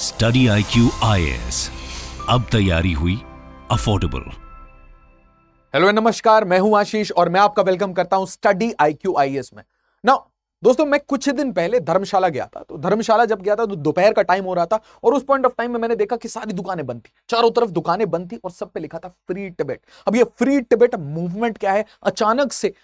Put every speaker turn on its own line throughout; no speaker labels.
study I Q अब तैयारी हुई अफोर्डेबल हेलो नमस्कार मैं हूं आशीष और मैं आपका वेलकम करता हूं स्टडी आई क्यू में ना दोस्तों मैं कुछ दिन पहले धर्मशाला गया था तो धर्मशाला जब गया था तो दोपहर का टाइम हो रहा था और उस पॉइंट ऑफ टाइम में मैंने देखा कि सारी दुकानें बंद थी चारों तरफ दुकानें बंद थी और सब पे लिखा था फ्री टिबेट अब ये फ्री टिबेट मूवमेंट क्या है अचानक से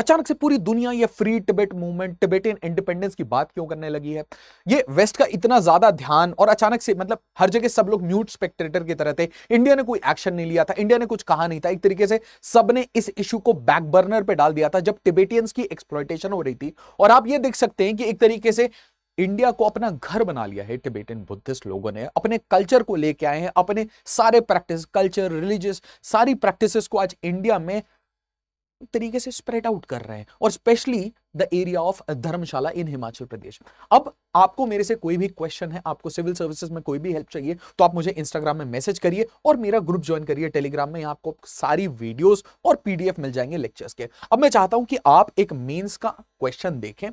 अचानक से पूरी दुनिया ये free Tibet movement Tibetan independence की बात क्यों करने लगी है ये वेस्ट का इतना ज्यादा ध्यान और अचानक से मतलब हर जगह सब लोग म्यूट स्पेक्टेटर की तरह थे इंडिया ने कोई एक्शन नहीं लिया था इंडिया ने कुछ कहा नहीं था एक तरीके से सबने इस इशू को बैकबर्नर पर डाल दिया था जब टिबेटियंस की एक्सप्लॉयटेशन हो रही थी और आप ये देख सकते हैं कि एक तरीके से इंडिया को अपना घर बना लिया है टिबेटन बुद्धिस्ट लोगों ने अपने कल्चर को लेके आए हैं अपने सारे प्रैक्टिस कल्चर रिलीजियस सारी प्रैक्टिसेस को आज इंडिया में तरीके से स्प्रेड आउट कर रहे हैं और specially the area of Dharamshala in Himachal Pradesh अब आपको मेरे से कोई भी क्वेश्चन है आपको सिविल सर्विसेज में कोई भी हेल्प चाहिए तो आप मुझे इंस्टाग्राम में मैसेज करिए और मेरा ग्रुप ज्वाइन करिए टेलीग्राम में आपको सारी वीडियोस और पीडीएफ मिल जाएंगे लेक्चर्स के अब मैं चाहता हूं कि आप एक मेंस का क्वेश्चन देखें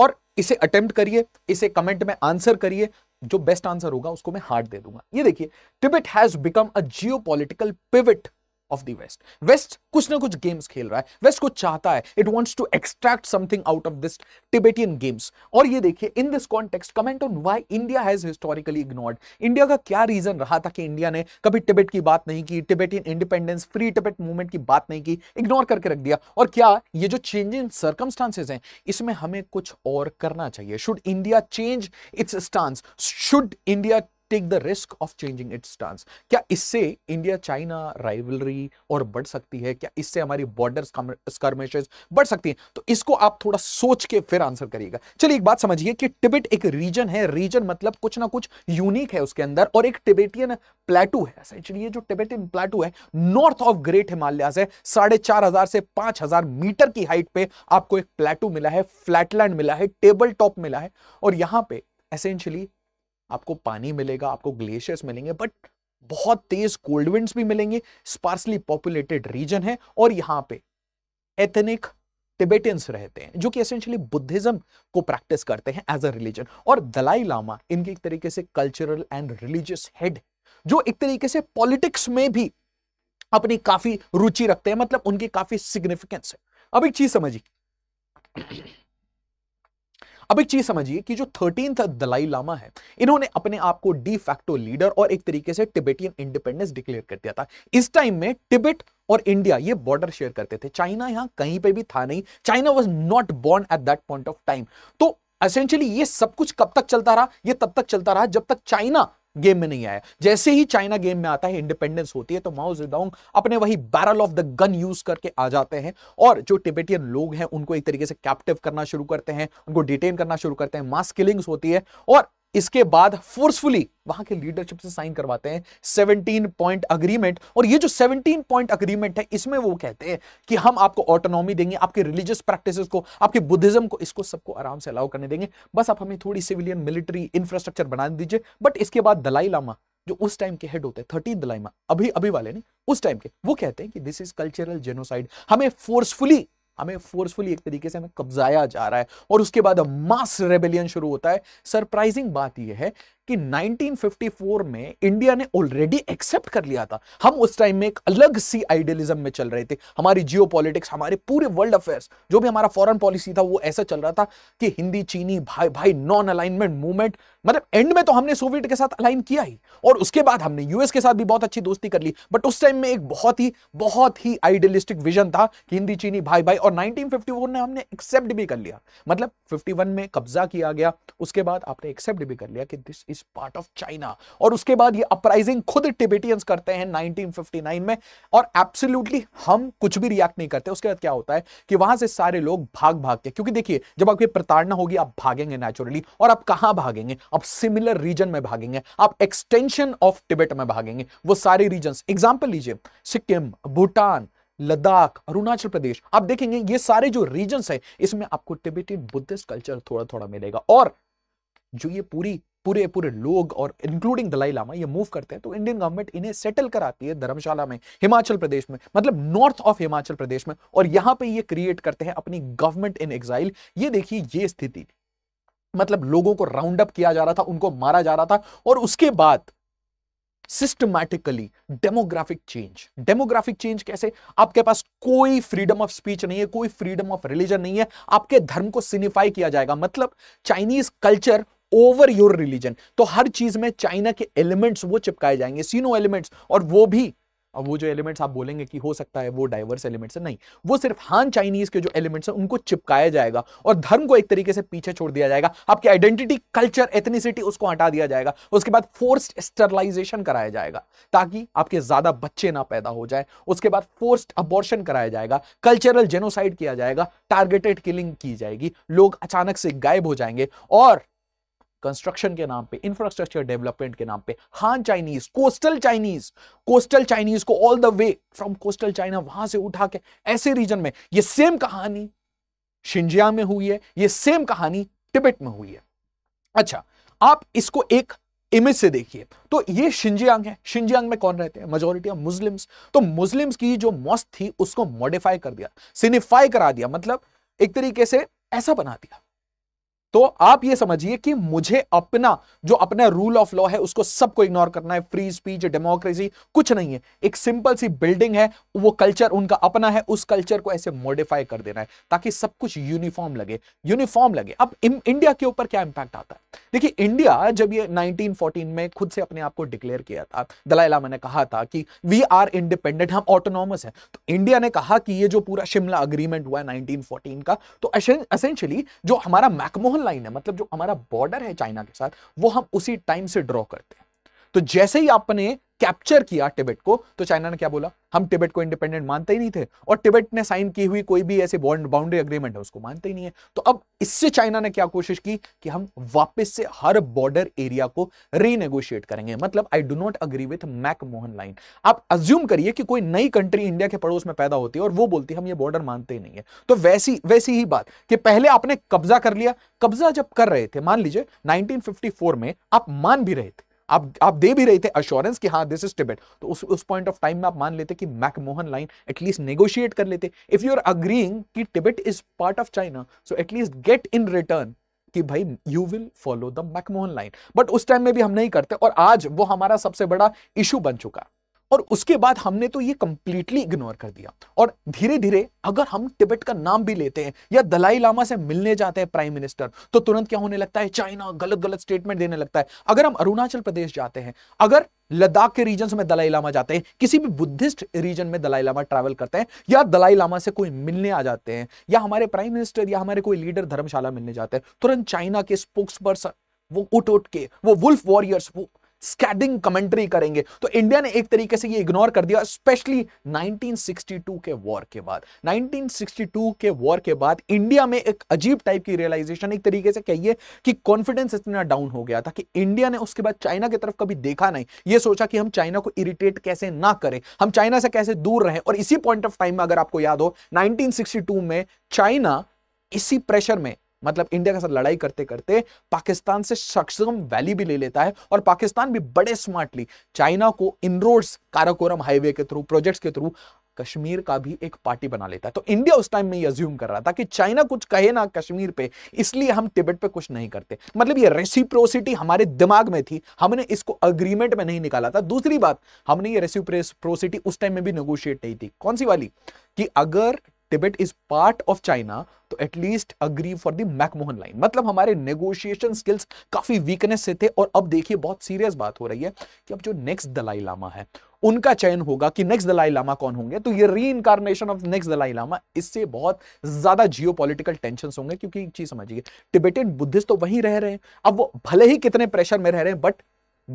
और इसे अटेम्प्ट करिए इसे कमेंट में आंसर करिए जो बेस्ट आंसर होगा उसको मैं हार्ट दे दूंगा ये देखिए Tibet has become a geo pivot of the west west कुछ ना कुछ गेम्स खेल रहा है वेस्ट कुछ चाहता है it wants to extract something out of this Tibetan games और ये देखिए in this context comment on why India has historically ignored India का क्या रीजन रहा था कि इंडिया ने कभी टिबेट की बात नहीं की Tibetan independence free Tibet movement की बात नहीं की इग्नोर करके रख दिया और क्या ये जो चेंज इन सर्कमस्टांसेज हैं इसमें हमें कुछ और करना चाहिए should India change its stance should India take the risk of changing its stance क्या इससे इंडिया चाइना राइवलरी और बढ़ सकती है क्या इससे हमारी बॉर्डर स्कर्मेश बढ़ सकती है तो इसको आप थोड़ा सोच के फिर आंसर करिएगा चलिए एक बात समझिए कि टिबेट एक रीजन है रीजन मतलब कुछ ना कुछ यूनिक है उसके अंदर और एक टिबेटियन प्लेटू है essentially ये जो टिबेटियन प्लेटू है नॉर्थ ऑफ ग्रेट हिमालयाज है साढ़े से पांच मीटर की हाइट पे आपको एक प्लेटू मिला है फ्लैटलैंड मिला है टेबल टॉप मिला है और यहां पे एसेंशियली आपको पानी मिलेगा आपको ग्लेशियर्स मिलेंगे बट बहुत तेज कोल्ड विंड्स भी मिलेंगे स्पार्सली पॉपुलेटेड रीजन है और यहाँ पे एथनिक टिबेटियंस रहते हैं जो कि एसेंशियली बुद्धिज्म को प्रैक्टिस करते हैं एज अ रिलीजन और दलाई लामा इनके एक तरीके से कल्चरल एंड रिलीजियस हेड जो एक तरीके से पॉलिटिक्स में भी अपनी काफी रुचि रखते हैं मतलब उनकी काफी सिग्निफिकेंस है अब एक चीज समझिए अब एक चीज समझिए कि जो थर्टीन दलाई लामा है इन्होंने अपने आप को डी फैक्टो लीडर और एक तरीके से टिबेटियन इंडिपेंडेंस डिक्लेयर कर दिया था इस टाइम में टिबेट और इंडिया ये बॉर्डर शेयर करते थे चाइना यहां कहीं पे भी था नहीं China was not born at that point of time तो एसेंशियली ये सब कुछ कब तक चलता रहा ये तब तक चलता रहा जब तक चाइना गेम में नहीं आया जैसे ही चाइना गेम में आता है इंडिपेंडेंस होती है तो माओ जेडोंग अपने वही barrel of the gun use करके आ जाते हैं और जो टिबेटियन लोग हैं उनको एक तरीके से कैप्टिव करना शुरू करते हैं उनको डिटेन करना शुरू करते हैं मास किलिंग्स होती है और इसके बाद फोर्सफुली वहां के लीडरशिप से साइन करवाते हैं सेवनटीन पॉइंट अग्रीमेंट और ये जो सेवनटीन पॉइंट अग्रीमेंट है इसमें वो कहते हैं कि हम आपको ऑटोनॉमी देंगे आपके रिलीजियस प्रैक्टिसेस को आपके बुद्धिज्म को इसको सबको आराम से अलाउ करने देंगे बस आप हमें थोड़ी सिविलियन मिलिट्री इंफ्रास्ट्रक्चर बना दीजिए बट इसके बाद दलाई लामा जो उस टाइम के हेड होते हैं थर्टीन दलाई लामा अभी अभी वाले ने उस टाइम के वो कहते हैं कि दिस इज कल्चरल जेनोसाइड हमें फोर्सफुली हमें फोर्सफुली एक तरीके से हमें कब्जाया जा रहा है और उसके बाद मास रेबेलियन शुरू होता है सरप्राइजिंग बात यह है कि 1954 में इंडिया ने ऑलरेडी एक्सेप्ट कर लिया था हम उस टाइम में एक अलग सी आइडियलिज्म में चल रहे थे हमारी जियो हमारे पूरे वर्ल्ड अफेयर्स जो भी हमारा फॉरेन पॉलिसी था वो ऐसा चल रहा था कि हिंदी चीनी भाई भाई नॉन अलाइनमेंट मूवमेंट मतलब एंड में तो हमने सोवियत के साथ अलाइन किया ही और उसके बाद हमने यूएस के साथ भी बहुत अच्छी दोस्ती कर ली बट उस टाइम में एक बहुत ही बहुत ही आइडियलिस्टिक विजन था कि हिंदी चीनी भाई भाई और 1954 ने हमने एक्सेप्ट भी कर लिया मतलब 51 में कब्जा किया गया उसके बाद आपने एक्सेप्ट भी कर लिया कि this is part of China और उसके बाद ये अपराइजिंग खुद टिबेटियंस करते हैं 1959 में और एब्सोल्युटली हम कुछ भी रिएक्ट नहीं करते उसके बाद क्या होता है कि वहां से सारे लोग भाग भाग के क्योंकि देखिए जब आपकी प्रताड़ना होगी आप भागेंगे नेचुरली और आप कहां भागेंगे आप सिमिलर रीजन में भागेंगे आप एक्सटेंशन ऑफ टिबेट में भागेंगे वो सारे रीजन एग्जाम्पल लीजिए सिक्किम भूटान लद्दाख अरुणाचल प्रदेश आप देखेंगे ये सारे जो रीजन है इसमें आपको टिबेटियन बुद्धिस्ट कल्चर थोड़ा थोड़ा मिलेगा और जो ये पूरी पूरे पूरे लोग और इंक्लूडिंग दलाई लामा ये मूव करते हैं तो इंडियन गवर्नमेंट इन्हें सेटल कराती है धर्मशाला में हिमाचल प्रदेश में मतलब नॉर्थ ऑफ हिमाचल प्रदेश में और यहां पे ये क्रिएट करते हैं अपनी गवर्नमेंट इन एग्जाइल ये देखिए ये स्थिति मतलब लोगों को राउंड अप किया जा रहा था उनको मारा जा रहा था और उसके बाद systematically demographic change demographic change कैसे आपके पास कोई फ्रीडम ऑफ स्पीच नहीं है कोई फ्रीडम ऑफ रिलीजन नहीं है आपके धर्म को सिनिफाई किया जाएगा मतलब Chinese culture over your religion तो हर चीज में चाइना के एलिमेंट्स वो चिपकाए जाएंगे सीनो एलिमेंट्स और वो भी और वो जो एलिमेंट्स आप बोलेंगे कि हो सकता है वो डाइवर्स एलिमेंट्स है नहीं वो सिर्फ हान चाइनीज के जो एलिमेंट्स हैं उनको चिपकाया जाएगा और धर्म को एक तरीके से पीछे छोड़ दिया जाएगा आपकी आइडेंटिटी कल्चर एथनिसिटी उसको हटा दिया जाएगा उसके बाद फोर्स्ड स्टरलाइजेशन कराया जाएगा ताकि आपके ज्यादा बच्चे ना पैदा हो जाए उसके बाद फोर्स्ड अबॉर्शन कराया जाएगा कल्चरल जेनोसाइड किया जाएगा टारगेटेड किलिंग की जाएगी लोग अचानक से गायब हो जाएंगे और कंस्ट्रक्शन के नाम पे इंफ्रास्ट्रक्चर डेवलपमेंट के नाम पे Han Chinese coastal Chinese coastal Chinese को all the way from coastal China वहां से उठा के ऐसे रीजन में ये सेम कहानी शिंजिया में हुई है ये सेम कहानी टिबेट में हुई है अच्छा आप इसको एक इमेज से देखिए तो ये शिंजियांग है शिंजियांग में कौन रहते हैं मेजोरिटी ऑफ मुस्लिम्स तो मुस्लिम्स की जो मॉस्क थी उसको मॉडिफाई कर दिया सिनिफाई करा दिया मतलब एक तरीके से ऐसा बना दिया तो आप ये समझिए कि मुझे अपना जो अपना रूल ऑफ लॉ है उसको सबको इग्नोर करना है फ्री स्पीच डेमोक्रेसी कुछ नहीं है एक सिंपल सी बिल्डिंग है वो कल्चर उनका अपना है उस कल्चर को ऐसे मॉडिफाई कर देना है ताकि सब कुछ यूनिफॉर्म लगे यूनिफॉर्म लगे अब इंडिया के ऊपर क्या इंपैक्ट आता है देखिए इंडिया जब ये 1914 में खुद से अपने आप को डिक्लेयर किया था दलाई लामा ने कहा था कि वी आर इंडिपेंडेंट हम ऑटोनॉमस है तो इंडिया ने कहा कि ये जो पूरा शिमला अग्रीमेंट हुआ है नाइनटीन का तो असेंशली जो हमारा मैकमोहन लाइन है मतलब जो हमारा बॉर्डर है चाइना के साथ वो हम उसी टाइम से ड्रॉ करते हैं तो जैसे ही आपने कैप्चर किया टिबेट को तो चाइना ने क्या बोला हम टिबेट को इंडिपेंडेंट मानते ही नहीं थे और टिबेट ने साइन की हुई कोई भी ऐसे बाउंड्री अग्रीमेंट है उसको मानते ही नहीं है तो अब इससे चाइना ने क्या कोशिश की कि हम वापस से हर बॉर्डर एरिया को रीनेगोशिएट करेंगे मतलब I do not agree with McMahon line आप अज्यूम करिए कि कोई नई कंट्री इंडिया के पड़ोस में पैदा होती है और वो बोलती है हम ये बॉर्डर मानते ही नहीं है तो वैसी वैसी ही बात कि पहले आपने कब्जा कर लिया कब्जा जब कर रहे थे मान लीजिए नाइनटीन में आप मान भी रहे थे आप आप दे भी रहे थे अश्योरेंस कि हाँ दिस इज टिबेट तो उस उस पॉइंट ऑफ टाइम में आप मान लेते कि मैकमोहन लाइन एटलीस्ट नेगोशिएट कर लेते इफ यू आर अग्रींग कि Tibet is part of China so at least get in return कि भाई you will follow the McMahon line but उस टाइम में भी हम नहीं करते और आज वो हमारा सबसे बड़ा इशू बन चुका है और उसके बाद हमने तो ये कंप्लीटली इग्नोर कर दिया और धीरे धीरे अगर हम टिबेट का नाम भी लेते हैं या दलाई लामा से मिलने जाते हैं प्राइम मिनिस्टर तो तुरंत क्या होने लगता है चाइना गलत गलत स्टेटमेंट देने लगता है अगर हम अरुणाचल प्रदेश जाते हैं अगर लद्दाख के रीजन में दलाई लामा जाते हैं किसी भी बुद्धिस्ट रीजन में दलाई लामा ट्रैवल करते हैं या दलाई लामा से कोई मिलने आ जाते हैं या हमारे प्राइम मिनिस्टर या हमारे कोई लीडर धर्मशाला मिलने जाते हैं तुरंत चाइना के स्पोक्स पर्सन वो उठ उठ के वो वुल्फ वॉरियर्स वो स्कैडिंग कमेंट्री करेंगे तो इंडिया ने एक तरीके से ये इग्नोर कर दिया स्पेशली 1962 के वॉर के बाद 1962 के वॉर के बाद इंडिया में एक अजीब टाइप की रियलाइजेशन एक तरीके से कहिए कि कॉन्फिडेंस इतना डाउन हो गया था कि इंडिया ने उसके बाद चाइना की तरफ कभी देखा नहीं ये सोचा कि हम चाइना को इरिटेट कैसे ना करें हम चाइना से कैसे दूर रहें और इसी पॉइंट ऑफ टाइम में अगर आपको याद हो नाइनटीन में चाइना इसी प्रेशर में मतलब इंडिया के साथ लड़ाई करते करते पाकिस्तान से सक्षम वैली भी ले लेता है और पाकिस्तान भी बड़े स्मार्टली चाइना को इनरोड्स काराकोरम हाईवे के थ्रू प्रोजेक्ट्स के थ्रू कश्मीर का भी एक पार्टी बना लेता है तो इंडिया उस टाइम में ये अज्यूम कर रहा था कि चाइना कुछ कहे ना कश्मीर पे इसलिए हम तिब्बत पे कुछ नहीं करते मतलब ये रेसिप्रोसिटी हमारे दिमाग में थी हमने इसको अग्रीमेंट में नहीं निकाला था दूसरी बात हमने ये रेसिप्रोसिटी उस टाइम में भी नेगोशिएट नहीं थी कौन सी वाली कि अगर Tibet is part of China तो at least agree for the McMahon line मतलब हमारे नेगोशिएशन स्किल्स काफी वीकनेस से थे और अब देखिए बहुत सीरियस बात हो रही है कि अब जो नेक्स्ट दलाई लामा है उनका चयन होगा कि नेक्स्ट दलाई लामा कौन होंगे तो ये reincarnation of next Dalai Lama इससे बहुत ज्यादा जियो पोलिटिकल टेंशन होंगे क्योंकि एक चीज समझिए टिबेटियन बुद्धिस्ट तो वहीं रह रहे हैं अब वो भले ही कितने प्रेशर में रह रहे हैं but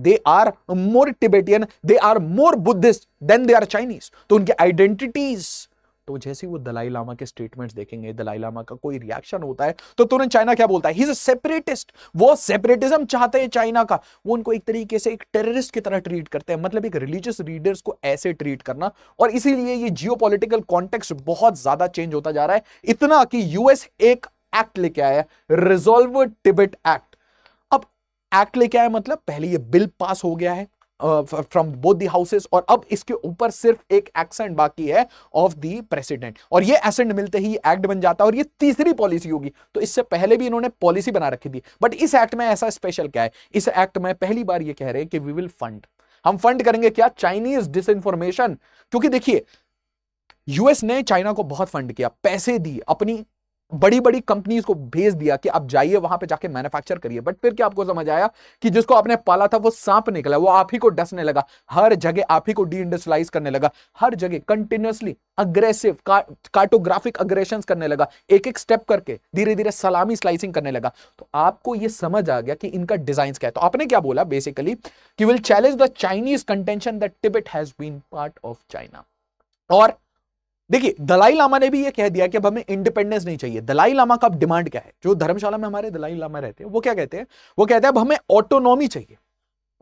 they are more Tibetan they are more Buddhist than they are Chinese तो उनकी आइडेंटिटीज तो जैसे ही वो दलाई लामा के स्टेटमेंट्स देखेंगे दलाई लामा का कोई रिएक्शन होता है तो तुरंत चाइना क्या बोलता है ही इज अ सेपरेटिस्ट वो सेपरेटिज्म चाहते हैं चाइना का वो उनको एक तरीके से एक टेररिस्ट की तरह ट्रीट करते हैं मतलब एक रिलीजियस रीडर्स को ऐसे ट्रीट करना और इसीलिए ये जियो पोलिटिकल कॉन्टेक्स्ट बहुत ज्यादा चेंज होता जा रहा है इतना कि यूएस एक एक्ट लेके आया है रिजोल्व टिबेट एक्ट अब एक्ट लेके आया मतलब पहले ये बिल पास हो गया है फ्रॉम बोथ दी हाउसेस और अब इसके ऊपर सिर्फ एक एक्सेंट बाकी है ऑफ दी प्रेसिडेंट और ये एसेंट मिलते ही एक्ट बन जाता है और ये तीसरी पॉलिसी होगी तो इससे पहले भी इन्होंने पॉलिसी बना रखी थी बट इस एक्ट में ऐसा स्पेशल क्या है इस एक्ट में पहली बार ये कह रहे हैं कि वी विल फंड हम फंड करेंगे क्या चाइनीज डिस क्योंकि देखिए यूएस ने चाइना को बहुत फंड किया पैसे दिए अपनी बड़ी बड़ी कंपनीज को भेज दिया कि आप जाइए वहां पे जाके मैन्युफैक्चर करिए बट फिर क्या आपको समझ आया कि जिसको आपने पाला था वो सांप निकला वो आप ही को डसने लगा हर जगह आप ही को डी इंडस्ट्रियलाइज करने लगा हर जगह कंटिन्यूसली अग्रेसिव कार्टोग्राफिक अग्रेशन करने लगा एक एक स्टेप करके धीरे धीरे सलामी स्लाइसिंग करने लगा तो आपको ये समझ आ गया कि इनका डिजाइन क्या है तो आपने क्या बोला बेसिकली कि will challenge the Chinese contention that Tibet has been part of China और देखिए दलाई लामा ने भी ये कह दिया कि अब हमें इंडिपेंडेंस नहीं चाहिए दलाई लामा का डिमांड क्या है जो धर्मशाला में हमारे दलाई लामा रहते हैं वो क्या कहते हैं वो कहते हैं अब हमें ऑटोनॉमी चाहिए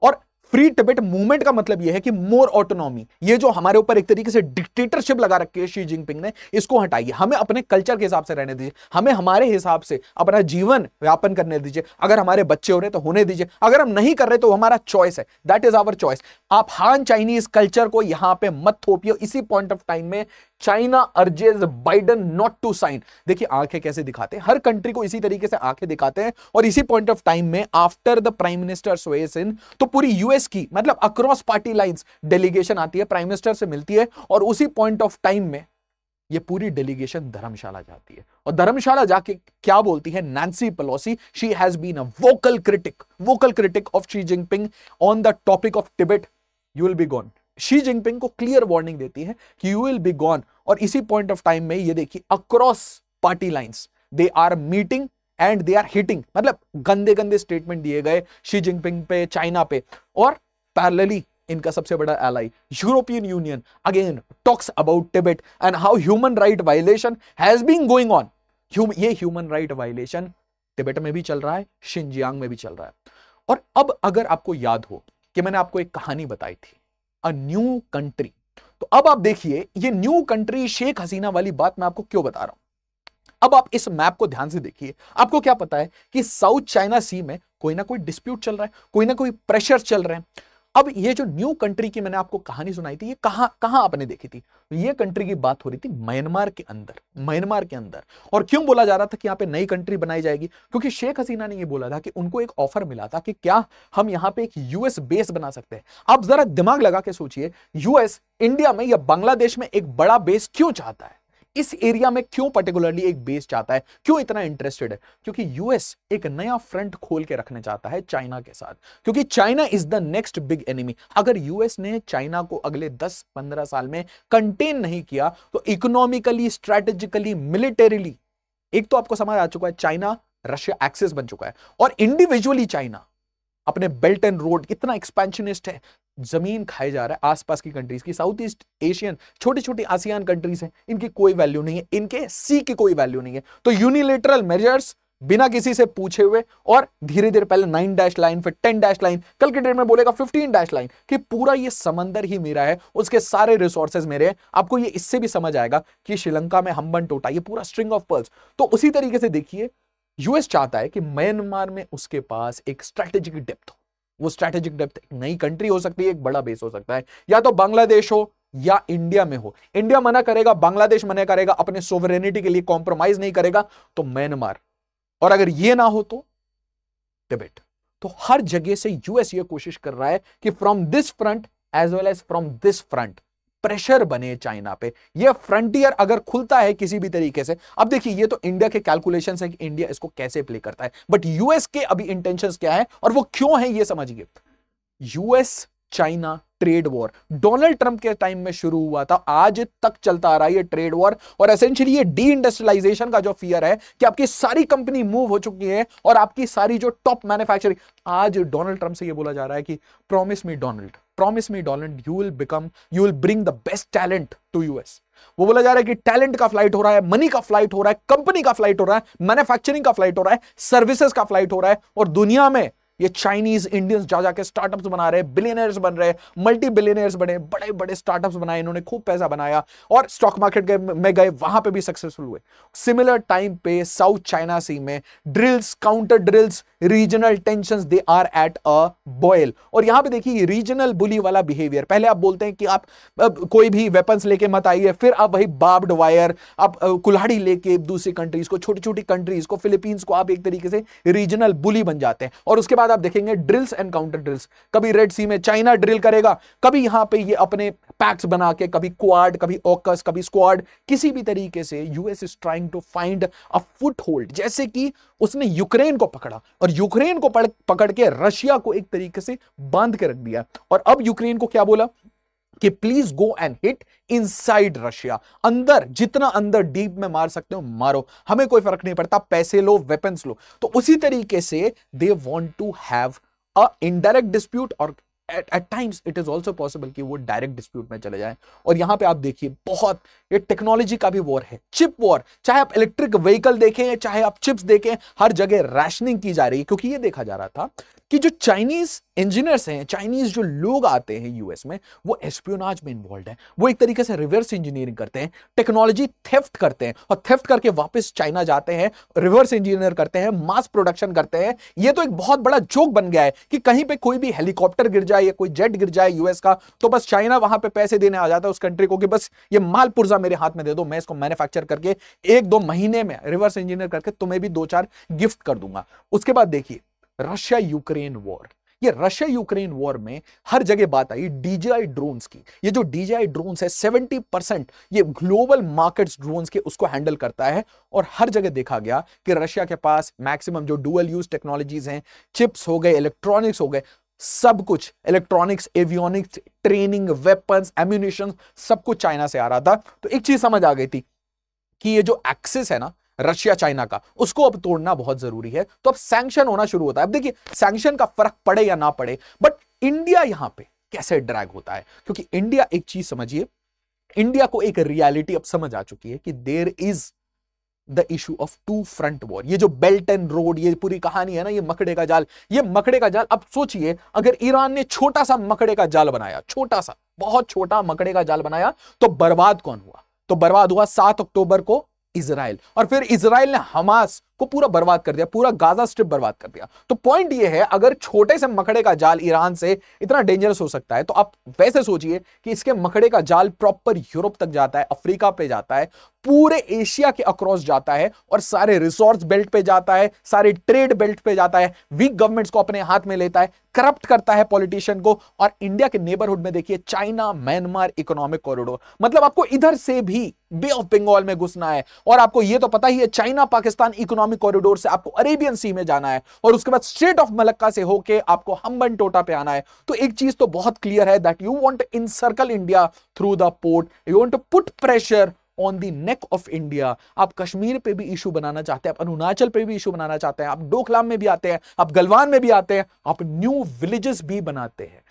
और फ्री टिबेट मूवमेंट का मतलब ये है कि मोर ऑटोनॉमी ये जो हमारे ऊपर एक तरीके से डिक्टेटरशिप लगा रखी है शी जिनपिंग ने इसको हटाइए हमें अपने कल्चर के हिसाब से रहने दीजिए हमें हमारे हिसाब से अपना जीवन व्यापन करने दीजिए अगर हमारे बच्चे हो रहे तो होने दीजिए अगर हम नहीं कर रहे तो हमारा चॉइस है दैट इज आवर चॉइस आप हान चाइनीज कल्चर को यहां पर मत थोपियो इसी पॉइंट ऑफ टाइम में China urges Biden not to sign देखिए आंखें कैसे दिखाते हैं हर कंट्री को इसी तरीके से आंखें दिखाते हैं और इसी पॉइंट ऑफ टाइम में आफ्टर द प्राइम मिनिस्टर सोएसिन तो पूरी यूएस की मतलब अक्रॉस पार्टी लाइन डेलीगेशन आती है प्राइम मिनिस्टर से मिलती है और उसी पॉइंट ऑफ टाइम में ये पूरी डेलीगेशन धर्मशाला जाती है और धर्मशाला जाके क्या बोलती है Nancy Pelosi she has been a vocal critic vocal critic of Xi Jinping on the topic of Tibet you will be gone Xi Jinping को क्लियर वार्निंग देती है कि यू विल बी गॉन और इसी पॉइंट ऑफ टाइम में ये देखिए across party lines they are meeting and they are hitting मतलब गंदे गंदे स्टेटमेंट दिए गए शी जिनपिंग पे चाइना पे और पैरलली इनका सबसे बड़ा ally European Union again talks about Tibet and how human right violation has been going on ये ह्यूमन राइट वायलेशन टिबेट में भी चल रहा है शिनजियांग में भी चल रहा है और अब अगर आपको याद हो कि मैंने आपको एक कहानी बताई थी अ न्यू कंट्री तो अब आप देखिए ये न्यू कंट्री शेख हसीना वाली बात मैं आपको क्यों बता रहा हूं अब आप इस मैप को ध्यान से देखिए आपको क्या पता है कि साउथ चाइना सी में कोई ना कोई डिस्प्यूट चल रहा है कोई ना कोई प्रेशर चल रहे हैं अब ये जो न्यू कंट्री की मैंने आपको कहानी सुनाई थी ये कहा, कहा आपने देखी थी ये कंट्री की बात हो रही थी म्यांमार के अंदर म्यांमार के अंदर और क्यों बोला जा रहा था कि यहाँ पे नई कंट्री बनाई जाएगी क्योंकि शेख हसीना ने ये बोला था कि उनको एक ऑफर मिला था कि क्या हम यहाँ पे एक यूएस बेस बना सकते हैं आप जरा दिमाग लगा के सोचिए यूएस इंडिया में या बांग्लादेश में एक बड़ा बेस क्यों चाहता है इस एरिया में क्यों पर्टिकुलरली एक बेस चाहता है क्यों इतना इंटरेस्टेड है क्योंकि यूएस एक नया फ्रंट खोल के रखने चाहता है चाइना के साथ क्योंकि China is the next big enemy अगर यूएस ने चाइना को अगले 10-15 साल में कंटेन नहीं किया तो इकोनॉमिकली स्ट्रेटेजिकली मिलिटेरिली एक तो आपको समझ आ चुका है चाइना रशिया एक्सेस बन चुका है और इंडिविजुअली चाइना अपने बेल्ट एंड रोड इतना एक्सपेंशनिस्ट है जमीन खाए जा रहा है आसपास की कंट्रीज की साउथ ईस्ट एशियन छोटी छोटी आसियान कंट्रीज हैं इनकी कोई वैल्यू नहीं है इनके सी की कोई वैल्यू नहीं है तो यूनिलेटरल मेजर्स बिना किसी से पूछे हुए और धीरे धीरे पहले नाइन डैश लाइन फिर टेन डैश लाइन कल के डेट में बोलेगा फिफ्टीन डैश लाइन कि पूरा ये समंदर ही मेरा है उसके सारे रिसोर्सेज मेरे हैं आपको ये इससे भी समझ आएगा कि श्रीलंका में हम्बन टोटा ये पूरा स्ट्रिंग ऑफ पर्ल्स तो उसी तरीके से देखिए यूएस चाहता है कि म्यांमार में उसके पास एक स्ट्रेटेजिक डेप्थ हो वो स्ट्रैटेजिक डेप्थ नई कंट्री हो सकती है एक बड़ा बेस हो सकता है या तो बांग्लादेश हो या इंडिया में हो इंडिया मना करेगा बांग्लादेश मना करेगा अपने सोवरेनिटी के लिए कॉम्प्रोमाइज नहीं करेगा तो म्यांमार और अगर ये ना हो तो डिबेट तो हर जगह से यूएस ये कोशिश कर रहा है कि from this front as well as from this front pressure बने चाइना पे ये फ्रंटियर अगर खुलता है किसी भी तरीके से अब देखिए ये तो इंडिया के कैलकुलेशन है कि इंडिया इसको कैसे प्ले करता है बट यूएस के अभी इंटेंशन क्या है और वो क्यों है ये समझिए US China trade war Donald Trump के टाइम में शुरू हुआ था आज तक चलता आ रहा है ये ट्रेड वॉर और एसेंशियली ये डी इंडस्ट्रियलाइजेशन का जो फियर है कि आपकी सारी कंपनी मूव हो चुकी है और आपकी सारी जो टॉप मैन्युफैक्चरिंग आज डोनाल्ड ट्रंप से ये बोला जा रहा है कि promise me Donald promise me Donald you will become you will bring the best talent to US वो बोला जा रहा है कि टैलेंट का फ्लाइट हो रहा है मनी का फ्लाइट हो रहा है कंपनी का फ्लाइट हो रहा है मैन्युफैक्चरिंग का फ्लाइट हो रहा है सर्विसेज का फ्लाइट हो रहा है और दुनिया में ये चाइनीज इंडियंस जा जाके स्टार्टअप्स बना रहे बिलियनर्स बन रहे मल्टी बिलियनर्स बने बड़े बड़े स्टार्टअप्स बनाए इन्होंने खूब पैसा बनाया और स्टॉक मार्केट गए में गए वहां पे भी सक्सेसफुल हुए सिमिलर टाइम पे साउथ चाइना सी में drills counter drills regional tension they are at a boil और यहां पर देखिए रीजनल बुली वाला बिहेवियर पहले आप बोलते हैं कि आप, कोई भी वेपन्स लेके मत आइए फिर आप वही बाब्ड वायर आप कुल्हाड़ी लेके दूसरी कंट्रीज को छोटी छोटी कंट्रीज को फिलीपींस को आप एक तरीके से रीजनल बुली बन जाते हैं और उसके बाद बाद आप देखेंगे ड्रिल्स एंड काउंटर ड्रिल्स कभी रेड सी में चाइना ड्रिल करेगा कभी यहां पे ये अपने पैक्स बना के कभी क्वाड कभी ओकस कभी स्क्वाड किसी भी तरीके से US is trying to find a foothold जैसे कि उसने यूक्रेन को पकड़ा और यूक्रेन को पकड़ के रशिया को एक तरीके से बांध के रख दिया और अब यूक्रेन को क्या बोला कि please go and hit inside Russia अंदर जितना अंदर डीप में मार सकते हो मारो हमें कोई फर्क नहीं पड़ता पैसे लो वेपन्स लो तो उसी तरीके से they want to have an indirect dispute और at times it is also possible कि वो डायरेक्ट डिस्प्यूट में चले जाएं और यहां पे आप देखिए बहुत ये टेक्नोलॉजी का भी वॉर है चिप वॉर चाहे आप इलेक्ट्रिक व्हीकल देखें चाहे आप चिप्स देखें हर जगह रैशनिंग की जा रही है क्योंकि ये देखा जा रहा था कि जो चाइनीज इंजीनियर्स हैं चाइनीज जो लोग आते हैं यूएस में वो एस्पियोनाज में इन्वॉल्व है वो एक तरीके से रिवर्स इंजीनियरिंग करते हैं टेक्नोलॉजी थेफ्ट करते हैं और थेफ्ट करके वापस चाइना जाते हैं रिवर्स इंजीनियर करते हैं मास प्रोडक्शन करते हैं ये तो एक बहुत बड़ा जोक बन गया है कि कहीं पर कोई भी हेलीकॉप्टर गिर जाए या कोई जेट गिर जाए यूएस का तो बस चाइना वहां पर पैसे देने आ जाता है उस कंट्री को कि बस ये माल पुर्जा मेरे हाथ में दे दो मैं इसको मैन्युफैक्चर करके एक दो महीने में रिवर्स इंजीनियर करके तुम्हें भी दो चार गिफ्ट कर दूंगा उसके बाद देखिए रशिया यूक्रेन वॉर ये रशिया यूक्रेन वॉर में हर जगह बात आई डीजीआई ड्रोन्स की ये जो डीजीआई ड्रोन्स है 70 परसेंट ये ग्लोबल मार्केट्स ड्रोन्स के उसको हैंडल करता है और हर जगह देखा गया कि रशिया के पास मैक्सिमम जो डुअल यूज टेक्नोलॉजीज हैं चिप्स हो गए इलेक्ट्रॉनिक्स हो गए सब कुछ electronics avionics training weapons ammunition सब कुछ चाइना से आ रहा था तो एक चीज समझ आ गई थी कि ये जो एक्सिस है ना रशिया चाइना का उसको अब तोड़ना बहुत जरूरी है तो अब सैंक्शन होना शुरू होता है अब देखिए सैंक्शन का फर्क पड़े या ना पड़े बट इंडिया यहां पे कैसे ड्रैग होता है क्योंकि इंडिया एक चीज समझिए इंडिया को एक रियलिटी अब समझ आ चुकी है कि there is the issue of two front war ये जो बेल्ट एंड रोड ये पूरी कहानी है ना ये मकड़े का जाल ये मकड़े का जाल अब सोचिए अगर ईरान ने छोटा सा मकड़े का जाल बनाया छोटा सा बहुत छोटा मकड़े का जाल बनाया तो बर्बाद कौन हुआ तो बर्बाद हुआ सात अक्टूबर को इसराइल और फिर इसराइल ने हमास को पूरा बर्बाद कर दिया पूरा गाजा स्ट्रिप बर्बाद कर दिया तो पॉइंट ये है अगर छोटे से मकड़े का जाल ईरान से इतना डेंजरस हो सकता है तो आप वैसे सोचिए कि इसके मकड़े का जाल प्रॉपर यूरोप तक जाता है अफ्रीका पे जाता है पूरे एशिया के अक्रॉस जाता है और सारे रिसोर्स बेल्ट पे जाता है सारे ट्रेड बेल्ट पे जाता है वीक गवर्नमेंट्स को अपने हाथ में लेता है करप्ट करता है पॉलिटिशियन को और इंडिया के नेबरहुड में देखिए चाइना म्यांमार इकोनॉमिक कॉरिडोर मतलब आपको इधर से भी बे ऑफ बंगाल में घुसना है और आपको यह तो पता ही है China Pakistan economic economic corridor से आपको अरेबियन सी में जाना है और उसके बाद स्ट्रेट ऑफ मलक्का से होके आपको हम्बन टोटा पे आना है तो एक चीज तो बहुत क्लियर है that you want encircle India through the port you want to put pressure on the neck of India आप कश्मीर पे भी इशू बनाना चाहते हैं आप अरुणाचल पे भी इशू बनाना चाहते हैं आप डोकलाम में भी आते हैं आप गलवान में भी आते हैं आप न्यू विलेजेस भी बनाते हैं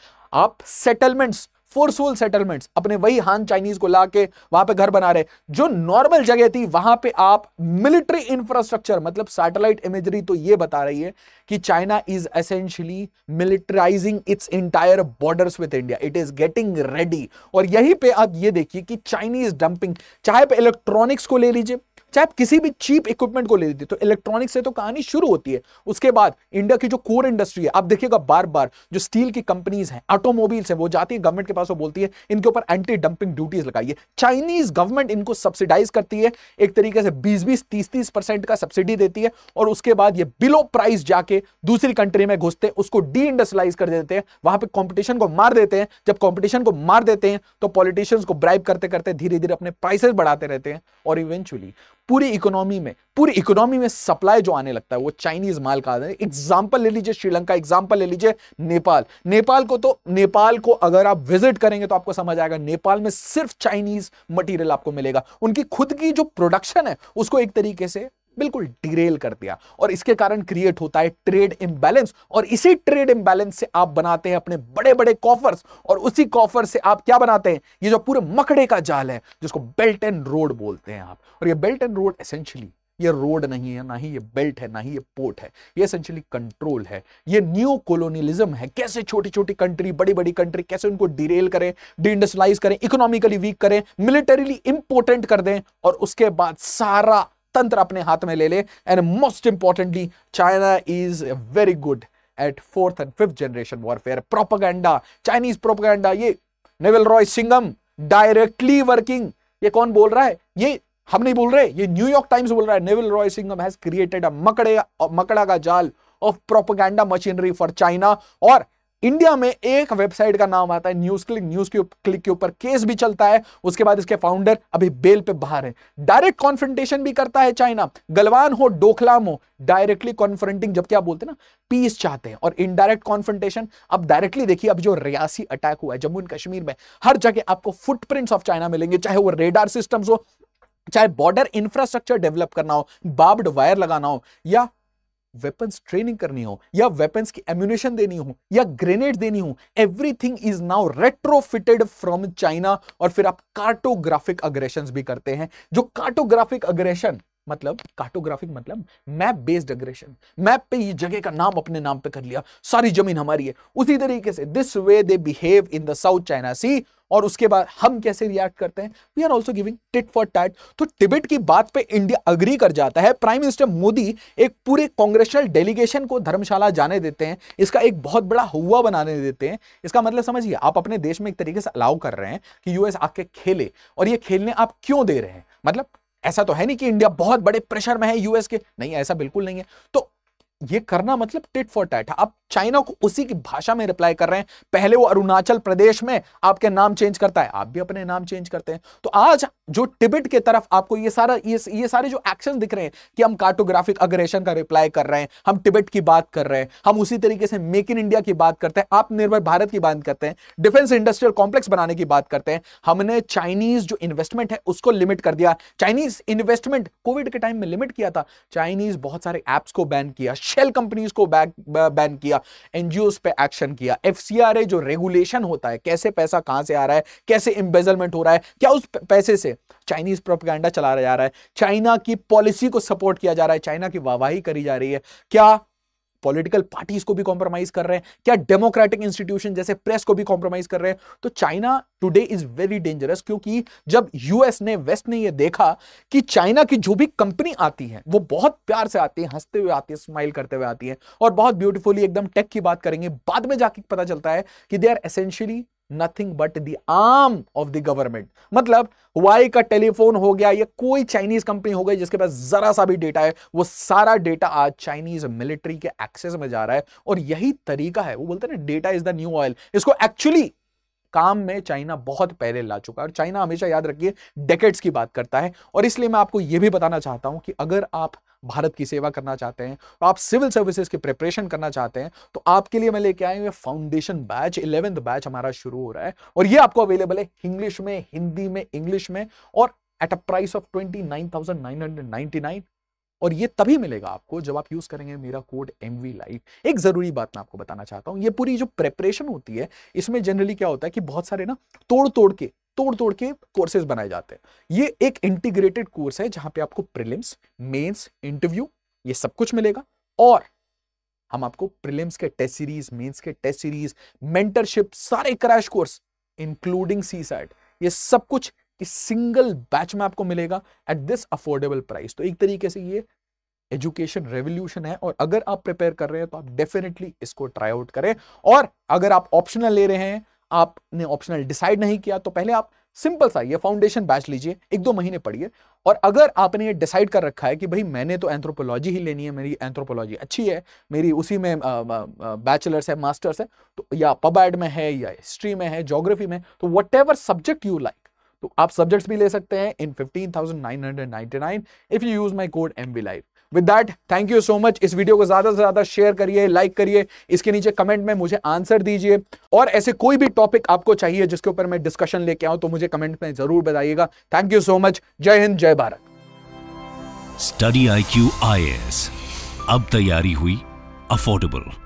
आप सेटलमेंट्स फोर्सफुल सेटलमेंट्स अपने वही हान चाइनीज को ला के वहां पे घर बना रहे जो नॉर्मल जगह थी वहां पे आप मिलिट्री इंफ्रास्ट्रक्चर मतलब सैटेलाइट इमेजरी तो ये बता रही है कि China is essentially militarising its entire borders with India it is getting ready और यहीं पे आप ये देखिए कि चाइनीज डंपिंग चाहे पे इलेक्ट्रॉनिक्स को ले लीजिए चाहे आप किसी भी चीप इक्विपमेंट को ले लेते तो इलेक्ट्रॉनिक से तो कहानी शुरू होती है उसके बाद इंडिया की जो कोर इंडस्ट्री है आप देखिएगा बार बार जो स्टील की कंपनीज हैं ऑटोमोबाइल्स हैं वो जाती है गवर्नमेंट के पास वो बोलती है इनके ऊपर एंटी डंपिंग ड्यूटीज लगाइए चाइनीज गवर्नमेंट इनको सब्सिडाइज करती है एक तरीके से बीस बीस तीस तीस परसेंट का सब्सिडी देती है और उसके बाद ये बिलो प्राइस जाके दूसरी कंट्री में घुसते हैं उसको डी इंडस्ट्रियलाइज कर देते हैं वहां पर कॉम्पिटिशन को मार देते हैं जब कॉम्पिटिशन को मार देते हैं तो पॉलिटिशियंस को ब्राइब करते करते धीरे धीरे अपने प्राइसेस बढ़ाते रहते हैं और इवेंचुअली पूरी इकोनॉमी में पूरी इकोनॉमी में सप्लाई जो आने लगता है वो चाइनीज माल का आता है एग्जाम्पल ले लीजिए श्रीलंका एग्जाम्पल ले लीजिए नेपाल नेपाल को तो नेपाल को अगर आप विजिट करेंगे तो आपको समझ आएगा नेपाल में सिर्फ चाइनीज मटीरियल आपको मिलेगा उनकी खुद की जो प्रोडक्शन है उसको एक तरीके से बिल्कुल डिरेल कर दिया और इसके कारण क्रिएट होता है ट्रेड इंबैलेंस और इसी ट्रेड इंबैलेंस से आप बनाते हैं अपने बड़े बड़े कॉफर्स और उसी कॉफर से आप क्या बनाते हैं ये जो पूरे मकड़े का जाल है जिसको बेल्ट एंड रोड बोलते हैं आप और ये बेल्ट एंड रोड एसेंशियली ये रोड नहीं है ना ही ये बेल्ट है ना ही ये पोर्ट है ये एसेंशियली कंट्रोल है ये न्यू कोलोनियलिज्म है कैसे छोटी छोटी कंट्री बड़ी बड़ी कंट्री कैसे उनको डिरेल करें डिंडस्टलाइज करें इकोनॉमिकली वीक करें मिलिटरीली इंपोर्टेंट कर दें और उसके बाद सारा तंत्र अपने हाथ में ले ले and most importantly China is very good at fourth and fifth generation warfare propaganda Chinese propaganda ये Neville Roy Singham directly working ये कौन बोल रहा है ये हम नहीं बोल रहे ये न्यूयॉर्क टाइम्स बोल रहा है Neville Roy Singham has created a मकड़े मकड़ा का जाल of propaganda machinery for China और इंडिया में एक वेबसाइट का नाम आता है न्यूज क्लिक न्यूज क्लिक के ऊपर केस भी चलता है उसके बाद इसके फाउंडर अभी बेल पे बाहर है डायरेक्ट कॉन्फ्रेंटेशन भी करता है चाइना गलवान हो डोखलाम हो डायरेक्टली कॉन्फ्रेंटिंग जबकि आप बोलते हैं ना पीस चाहते हैं और इनडायरेक्ट कॉन्फ्रेंटेशन अब डायरेक्टली देखिए अब जो रियासी अटैक हुआ है जम्मू एंड कश्मीर में हर जगह आपको फुटप्रिंट्स ऑफ चाइना मिलेंगे चाहे वो रेडार सिस्टम हो चाहे बॉर्डर इंफ्रास्ट्रक्चर डेवलप करना हो बाब्ड वायर लगाना हो या वेपन्स ट्रेनिंग करनी हो या वेपन्स की एम्यूनेशन देनी हो या ग्रेनेड देनी हो everything is now retrofitted from China और फिर आप कार्टोग्राफिक अग्रेशन भी करते हैं जो कार्टोग्राफिक अग्रेशन मतलब कार्टोग्राफिक मतलब मैप बेस्ड अग्रेशन मैप पे ये जगह का नाम अपने नाम पे कर लिया सारी जमीन हमारी है उसी तरीके से this way they behave in the South China Sea और उसके बाद हम कैसे रिएक्ट करते हैं we are also giving tit for tat तो टिबेट की बात पे इंडिया अग्री कर जाता है प्राइम मिनिस्टर मोदी एक पूरे कांग्रेसल डेलीगेशन को धर्मशाला जाने देते हैं इसका एक बहुत बड़ा हुआ बनाने देते हैं इसका मतलब समझिए आप अपने देश में एक तरीके से अलाउ कर रहे हैं कि यूएस आके खेले और ये खेलने आप क्यों दे रहे हैं मतलब ऐसा तो है नहीं कि इंडिया बहुत बड़े प्रेशर में है यूएस के नहीं ऐसा बिल्कुल नहीं है तो ये करना मतलब टिट फॉर टैट है आप चाइना को उसी की भाषा में रिप्लाई कर रहे हैं पहले वो अरुणाचल प्रदेश में आपके नाम चेंज करता है आप भी अपने नाम चेंज करते हैं तो आज जो टिबेट के तरफ आपको ये सारा ये ये सारे जो एक्शन दिख रहे हैं कि हम कार्टोग्राफिक अग्रेशन का रिप्लाई कर रहे हैं हम टिबेट की बात कर रहे हैं हम उसी तरीके से मेक इन इंडिया की बात करते हैं आत्मनिर्भर भारत की बात करते हैं डिफेंस इंडस्ट्रियल कॉम्प्लेक्स बनाने की बात करते हैं हमने चाइनीज जो इन्वेस्टमेंट है उसको लिमिट कर दिया चाइनीज इन्वेस्टमेंट कोविड के टाइम में लिमिट किया था चाइनीज बहुत सारे एप्स को बैन किया शेल कंपनीज को बैन किया एनजीओ पे एक्शन किया एफसीआरए जो रेगुलेशन होता है कैसे पैसा कहां से आ रहा है कैसे इंबेजलमेंट हो रहा है क्या उस पैसे से चाइनीज प्रोपगैंडा चला जा रहा है चाइना की पॉलिसी को सपोर्ट किया जा रहा है चाइना की वाहवाही करी जा रही है क्या पॉलिटिकल पार्टीज को भी कॉम्प्रोमाइज कर रहे हैं क्या डेमोक्रेटिक इंस्टीट्यूशन जैसे प्रेस को भी कॉम्प्रोमाइज कर रहे हैं तो China today is very dangerous क्योंकि जब यूएस ने वेस्ट ने यह देखा कि चाइना की जो भी कंपनी आती है वो बहुत प्यार से आती है हंसते हुए आती है स्माइल करते हुए आती है और बहुत ब्यूटीफुली एकदम टेक की बात करेंगे बाद में जाके पता चलता है कि they are essentially nothing but the arm of the government मतलब वाई का टेलीफोन हो गया या कोई चाइनीज कंपनी हो गई जिसके पास जरा सा भी डेटा है वो सारा डेटा आज चाइनीज मिलिट्री के एक्सेस में जा रहा है और यही तरीका है वो बोलते ना data is the new oil इसको एक्चुअली काम में चाइना बहुत पहले ला चुका है और चाइना हमेशा याद रखिए डेकेट्स की बात करता है और इसलिए मैं आपको यह भी बताना चाहता हूं कि अगर आप भारत की सेवा करना चाहते हैं आप सिविल सर्विसेज की प्रिपरेशन करना चाहते हैं तो आपके लिए मैं लेके आया हूँ फाउंडेशन बैच इलेवेंथ बैच हमारा शुरू हो रहा है और ये आपको अवेलेबल है इंग्लिश में हिंदी में इंग्लिश में और at a price of twenty hundred ninety nine और ये तभी मिलेगा आपको जब आप यूज करेंगे मेरा कोड एम वी लाइव एक जरूरी बात मैं आपको बताना चाहता हूं ये पूरी जो प्रेपरेशन होती है इसमें जनरली क्या होता है कि बहुत सारे ना तोड़ तोड़ के तोड़ तोड़ के कोर्सेज बनाए जाते हैं ये एक इंटीग्रेटेड कोर्स है जहां पे आपको प्रिलिम्स मेंस इंटरव्यू ये सब कुछ मिलेगा और हम आपको प्रिलिम्स के टेस्ट सीरीज मेंस के टेस्ट सीरीज मेंटरशिप सारे क्रैश कोर्स इंक्लूडिंग सी ये सब कुछ इस सिंगल बैच में आपको मिलेगा एट दिस अफोर्डेबल प्राइस तो एक तरीके से ये एजुकेशन रेवोल्यूशन है और अगर आप प्रिपेयर कर रहे हैं तो आप डेफिनेटली इसको ट्राई आउट करें और अगर आप ऑप्शनल ले रहे हैं आपने ऑप्शनल डिसाइड नहीं किया तो पहले आप सिंपल सा ये फाउंडेशन बैच लीजिए एक दो महीने पढ़िए और अगर आपने ये डिसाइड कर रखा है कि भाई मैंने तो एंथ्रोपोलॉजी ही लेनी है मेरी एंथ्रोपोलॉजी अच्छी है मेरी उसी में बैचलर्स है मास्टर्स है तो या पबैड में है या हिस्ट्री में है जोग्राफी में तो whatever subject you like तो आप सब्जेक्ट्स भी ले सकते हैं in fifteen thousand nine hundred ninety nine if you use my code M B live with that thank you so much इस वीडियो को ज्यादा से ज्यादा शेयर करिए लाइक करिए इसके नीचे कमेंट में मुझे आंसर दीजिए और ऐसे कोई भी टॉपिक आपको चाहिए जिसके ऊपर मैं डिस्कशन लेके आऊं तो मुझे कमेंट में जरूर बताइएगा थैंक यू सो मच जय हिंद जय Bharat study I Q I S अब तैयारी हुई अफोर्डेबल